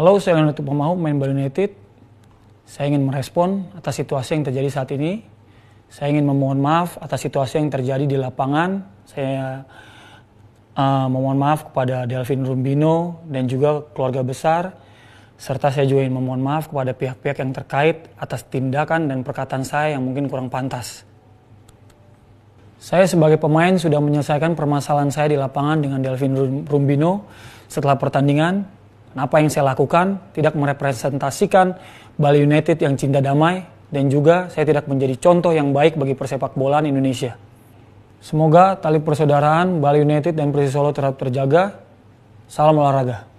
Halo, saya Leonard Pemahu, main Bali United. Saya ingin merespon atas situasi yang terjadi saat ini. Saya ingin memohon maaf atas situasi yang terjadi di lapangan. Saya uh, memohon maaf kepada Delvin Rumbino dan juga keluarga besar. Serta saya juga ingin memohon maaf kepada pihak-pihak yang terkait atas tindakan dan perkataan saya yang mungkin kurang pantas. Saya sebagai pemain sudah menyelesaikan permasalahan saya di lapangan dengan Delvin Rumbino setelah pertandingan dan apa yang saya lakukan tidak merepresentasikan Bali United yang cinta damai dan juga saya tidak menjadi contoh yang baik bagi persepak bolaan Indonesia. Semoga tali persaudaraan Bali United dan Persis Solo tetap terjaga. Salam olahraga.